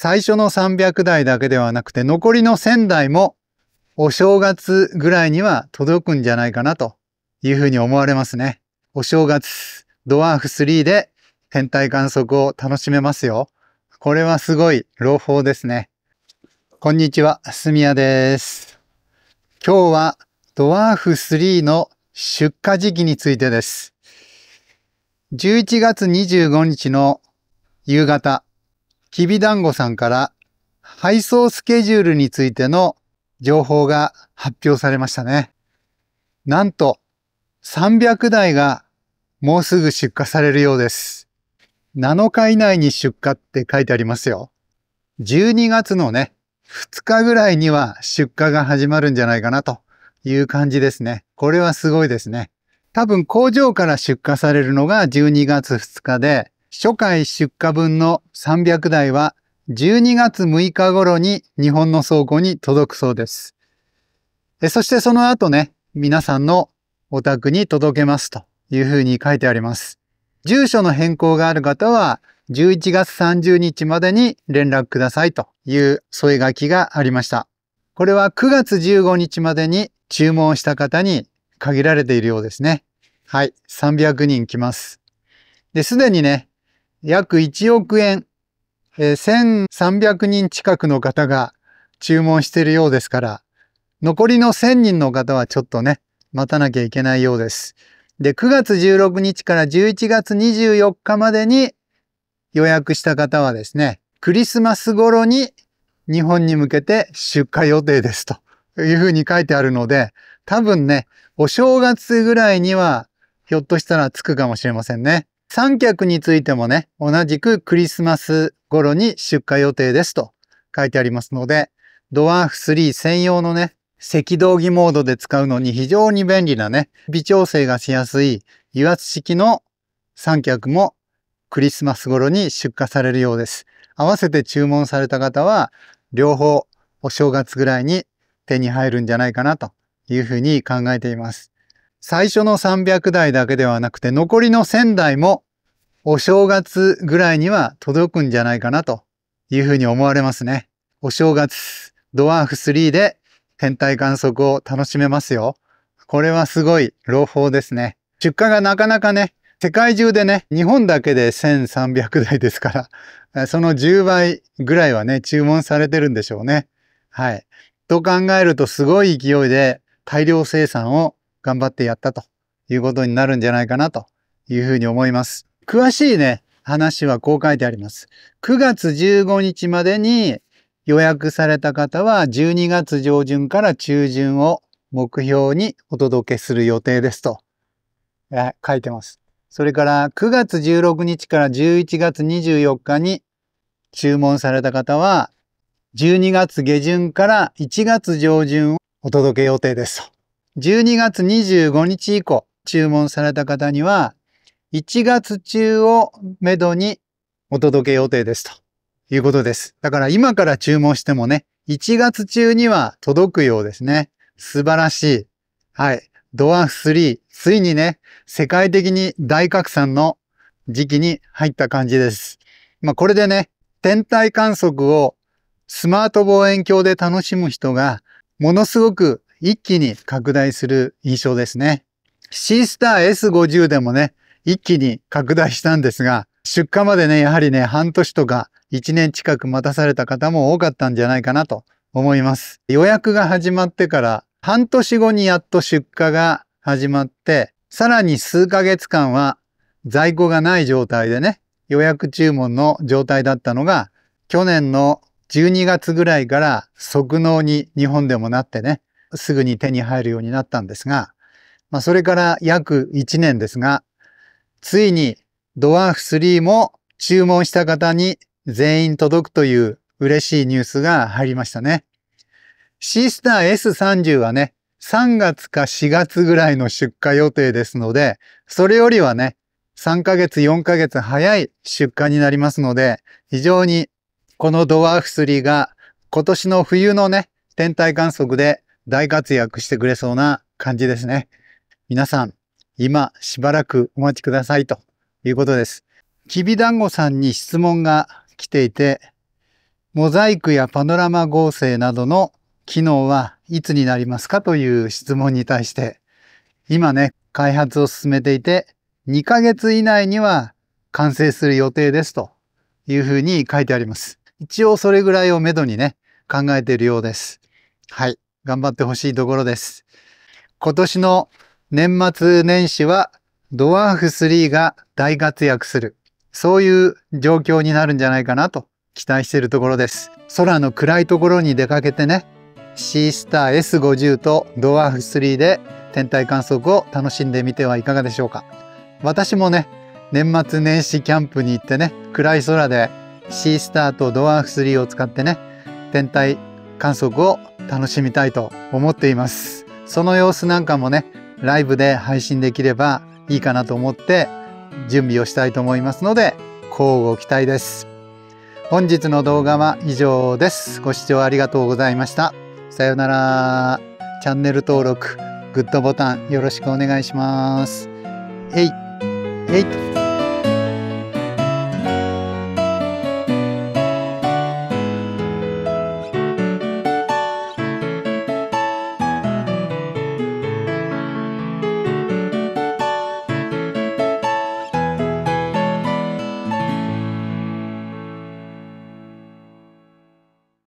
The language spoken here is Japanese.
最初の300台だけではなくて、残りの1000台もお正月ぐらいには届くんじゃないかなというふうに思われますね。お正月、ドワーフ3で天体観測を楽しめますよ。これはすごい朗報ですね。こんにちは、すみやです。今日はドワーフ3の出荷時期についてです。11月25日の夕方、きびだんごさんから配送スケジュールについての情報が発表されましたね。なんと300台がもうすぐ出荷されるようです。7日以内に出荷って書いてありますよ。12月のね、2日ぐらいには出荷が始まるんじゃないかなという感じですね。これはすごいですね。多分工場から出荷されるのが12月2日で、初回出荷分の300台は12月6日頃に日本の倉庫に届くそうです。そしてその後ね、皆さんのお宅に届けますというふうに書いてあります。住所の変更がある方は11月30日までに連絡くださいという添え書きがありました。これは9月15日までに注文した方に限られているようですね。はい、300人来ます。で、すでにね、約1億円、えー、1300人近くの方が注文しているようですから、残りの1000人の方はちょっとね、待たなきゃいけないようです。で、9月16日から11月24日までに予約した方はですね、クリスマス頃に日本に向けて出荷予定ですというふうに書いてあるので、多分ね、お正月ぐらいにはひょっとしたら着くかもしれませんね。三脚についてもね、同じくクリスマス頃に出荷予定ですと書いてありますので、ドワーフ3専用のね、赤道儀モードで使うのに非常に便利なね、微調整がしやすい油圧式の三脚もクリスマス頃に出荷されるようです。合わせて注文された方は、両方お正月ぐらいに手に入るんじゃないかなというふうに考えています。最初の300台だけではなくて残りの1000台もお正月ぐらいには届くんじゃないかなというふうに思われますね。お正月、ドワーフ3で天体観測を楽しめますよ。これはすごい朗報ですね。出荷がなかなかね、世界中でね、日本だけで1300台ですから、その10倍ぐらいはね、注文されてるんでしょうね。はい。と考えるとすごい勢いで大量生産を頑張ってやったということになるんじゃないかなというふうに思います。詳しいね、話はこう書いてあります。9月15日までに予約された方は12月上旬から中旬を目標にお届けする予定ですとえ書いてます。それから9月16日から11月24日に注文された方は12月下旬から1月上旬をお届け予定ですと。12月25日以降注文された方には1月中をめどにお届け予定ですということです。だから今から注文してもね、1月中には届くようですね。素晴らしい。はい。ドアフ3、ついにね、世界的に大拡散の時期に入った感じです。まあこれでね、天体観測をスマート望遠鏡で楽しむ人がものすごく一気に拡大する印象ですね。シースター S50 でもね、一気に拡大したんですが、出荷までね、やはりね、半年とか1年近く待たされた方も多かったんじゃないかなと思います。予約が始まってから半年後にやっと出荷が始まって、さらに数ヶ月間は在庫がない状態でね、予約注文の状態だったのが、去年の12月ぐらいから即納に日本でもなってね、すぐに手に入るようになったんですが、まあそれから約1年ですが、ついにドワーフ3も注文した方に全員届くという嬉しいニュースが入りましたね。シスター S30 はね、3月か4月ぐらいの出荷予定ですので、それよりはね、3ヶ月、4ヶ月早い出荷になりますので、非常にこのドワーフ3が今年の冬のね、天体観測で大活躍してくれそうな感じですね。皆さん、今しばらくお待ちくださいということです。きびだんごさんに質問が来ていて、モザイクやパノラマ合成などの機能はいつになりますかという質問に対して、今ね、開発を進めていて、2ヶ月以内には完成する予定ですというふうに書いてあります。一応それぐらいをめどにね、考えているようです。はい。頑張ってほしいところです。今年の年末年始はドワーフ3が大活躍する、そういう状況になるんじゃないかなと期待しているところです。空の暗いところに出かけてね、シースター S50 とドワーフ3で天体観測を楽しんでみてはいかがでしょうか。私もね、年末年始キャンプに行ってね、暗い空でシースターとドワーフ3を使ってね、天体観測を楽しみたいと思っています。その様子なんかもね、ライブで配信できればいいかなと思って準備をしたいと思いますので、うご期待です。本日の動画は以上です。ご視聴ありがとうございました。さようなら。チャンネル登録、グッドボタンよろしくお願いします。えい、えい